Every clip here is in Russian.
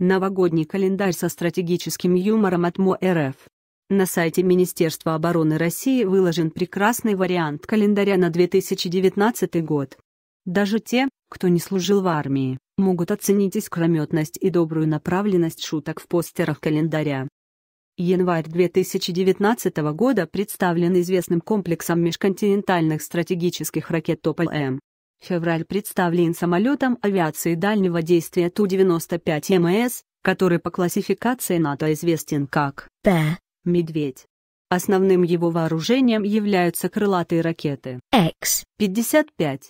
Новогодний календарь со стратегическим юмором от МОРФ. На сайте Министерства обороны России выложен прекрасный вариант календаря на 2019 год. Даже те, кто не служил в армии, могут оценить искрометность и добрую направленность шуток в постерах календаря. Январь 2019 года представлен известным комплексом межконтинентальных стратегических ракет Тополь-М. Февраль представлен самолетом авиации дальнего действия Ту-95 МС, который по классификации НАТО известен как Т «Медведь». Основным его вооружением являются крылатые ракеты X-55.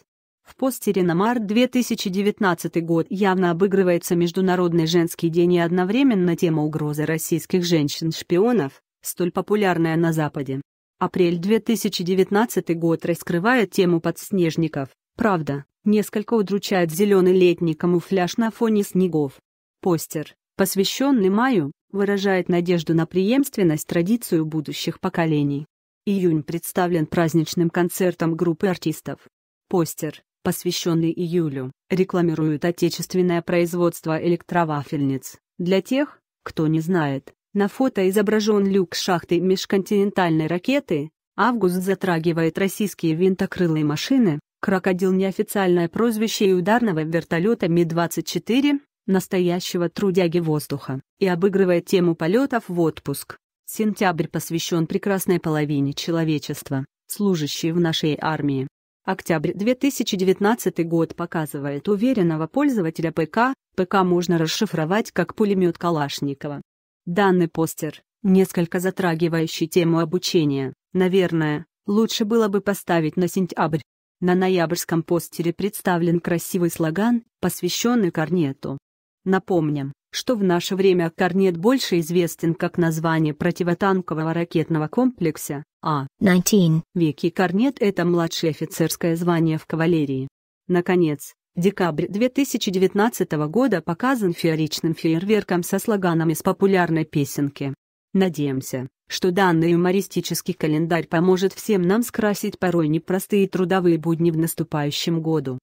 В постере на март 2019 год явно обыгрывается Международный женский день и одновременно тема угрозы российских женщин-шпионов, столь популярная на Западе. Апрель 2019 год раскрывает тему подснежников, Правда, несколько удручает зеленый летний камуфляж на фоне снегов. Постер, посвященный маю, выражает надежду на преемственность традицию будущих поколений. Июнь представлен праздничным концертом группы артистов. Постер, посвященный июлю, рекламирует отечественное производство электровафельниц. Для тех, кто не знает, на фото изображен люк шахты межконтинентальной ракеты. Август затрагивает российские винтокрылые машины, Крокодил — неофициальное прозвище и ударного вертолета Ми-24, настоящего трудяги воздуха, и обыгрывает тему полетов в отпуск. Сентябрь посвящен прекрасной половине человечества, служащей в нашей армии. Октябрь 2019 год показывает уверенного пользователя ПК, ПК можно расшифровать как пулемет Калашникова. Данный постер, несколько затрагивающий тему обучения, наверное, лучше было бы поставить на сентябрь, на ноябрьском постере представлен красивый слоган, посвященный корнету. Напомним, что в наше время корнет больше известен как название противотанкового ракетного комплекса, а 19. веки корнет – это младшее офицерское звание в кавалерии. Наконец, декабрь 2019 года показан фееричным фейерверком со слоганом из популярной песенки Надеемся, что данный юмористический календарь поможет всем нам скрасить порой непростые трудовые будни в наступающем году.